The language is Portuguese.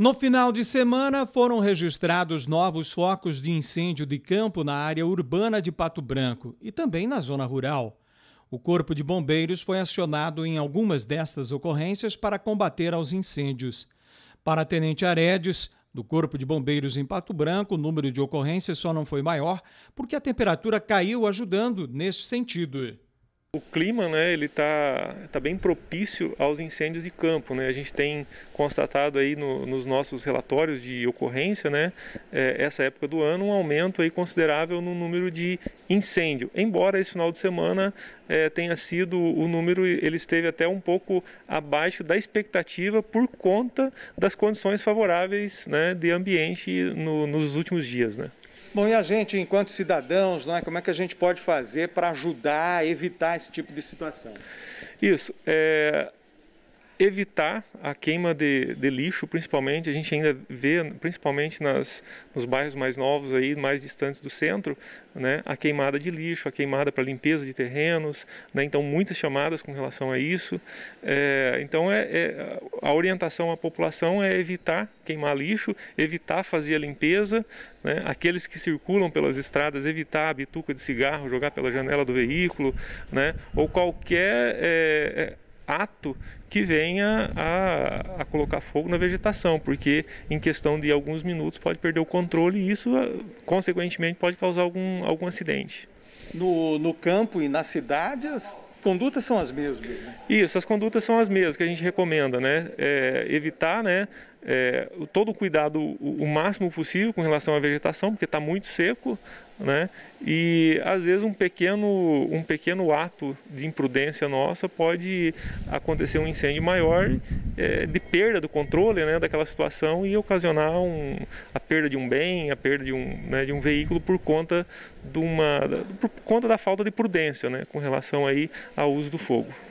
No final de semana, foram registrados novos focos de incêndio de campo na área urbana de Pato Branco e também na zona rural. O Corpo de Bombeiros foi acionado em algumas destas ocorrências para combater aos incêndios. Para Tenente Aredes, do Corpo de Bombeiros em Pato Branco, o número de ocorrências só não foi maior porque a temperatura caiu, ajudando nesse sentido. O clima, né, ele está tá bem propício aos incêndios de campo, né? A gente tem constatado aí no, nos nossos relatórios de ocorrência, né, é, essa época do ano, um aumento aí considerável no número de incêndio. Embora esse final de semana é, tenha sido o número, ele esteve até um pouco abaixo da expectativa por conta das condições favoráveis, né, de ambiente no, nos últimos dias, né? Bom, e a gente, enquanto cidadãos, não é? como é que a gente pode fazer para ajudar a evitar esse tipo de situação? Isso. É, evitar a queima de, de lixo, principalmente. A gente ainda vê, principalmente nas, nos bairros mais novos, aí, mais distantes do centro, né, a queimada de lixo, a queimada para limpeza de terrenos. Né, então, muitas chamadas com relação a isso. É, então, é, é, a orientação à população é evitar queimar lixo, evitar fazer a limpeza. Né, aqueles que circulam pelas estradas, evitar a bituca de cigarro, jogar pela janela do veículo, né, ou qualquer. É, é ato que venha a, a, colocar fogo na vegetação, porque em questão de alguns minutos pode perder o controle e isso, consequentemente, pode causar algum, algum acidente. No, no campo e na cidade, as condutas são as mesmas. Né? Isso, as condutas são as mesmas que a gente recomenda, né? É, evitar, né, é, todo o cuidado o, máximo possível com relação à vegetação, porque está muito seco, né? E às vezes um pequeno, um pequeno ato de imprudência nossa pode acontecer um incêndio maior é, de perda do controle né, daquela situação e ocasionar um, a perda de um bem, a perda de um, né, de um veículo por conta, de uma, por conta da falta de prudência né, com relação aí ao uso do fogo.